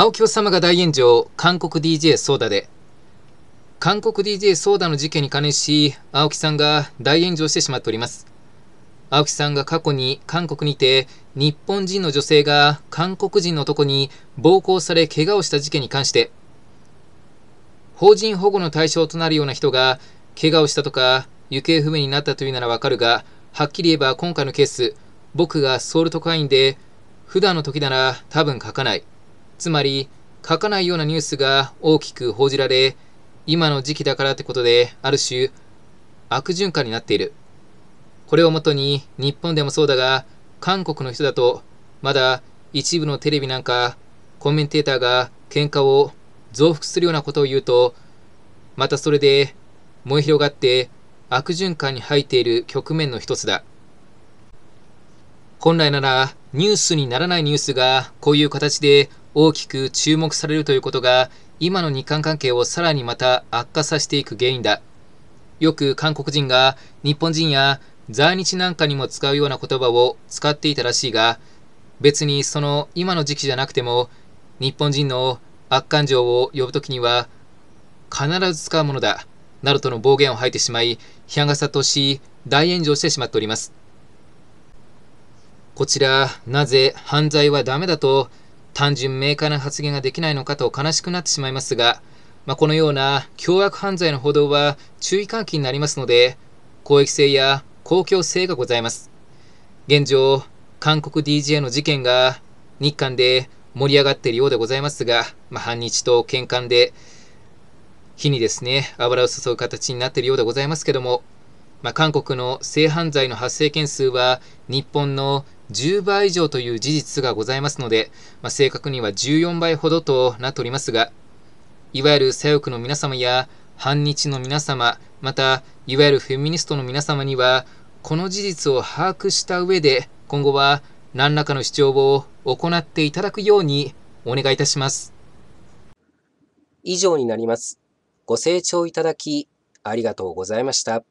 青木様が大炎上、韓国 DJ ソーダで。韓国 DJ ソーダの事件に関連し、青木さんが大炎上してしまっております。青木さんが過去に韓国にて、日本人の女性が韓国人の男に暴行され怪我をした事件に関して、法人保護の対象となるような人が怪我をしたとか、行方不明になったというならわかるが、はっきり言えば今回のケース、僕がソウル特派員で、普段の時なら多分書かない。つまり、書かないようなニュースが大きく報じられ、今の時期だからってことで、ある種、悪循環になっている。これをもとに、日本でもそうだが、韓国の人だと、まだ一部のテレビなんか、コメンテーターが喧嘩を増幅するようなことを言うと、またそれで燃え広がって悪循環に入っている局面の一つだ。本来なら、ニュースにならないニュースがこういう形で大きく注目されるということが今の日韓関係をさらにまた悪化させていく原因だ。よく韓国人が日本人や在日なんかにも使うような言葉を使っていたらしいが、別にその今の時期じゃなくても日本人の悪感情を呼ぶときには必ず使うものだ、などとの暴言を吐いてしまい、批判が殺し大炎上してしまっております。こちら、なぜ犯罪はダメだと単純明快な発言ができないのかと悲しくなってしまいますが、まあ、このような凶悪犯罪の報道は注意喚起になりますので、公益性や公共性がございます。現状、韓国 DJ の事件が日韓で盛り上がっているようでございますが、まあ、反日と喧嘩で、火にですね、油を注ぐ形になっているようでございますけども、まあ、韓国の性犯罪の発生件数は日本の10倍以上という事実がございますので、まあ、正確には14倍ほどとなっておりますが、いわゆる左翼の皆様や反日の皆様、また、いわゆるフェミニストの皆様には、この事実を把握した上で、今後は何らかの主張を行っていただくようにお願いいたします。以上になります。ご清聴いただき、ありがとうございました。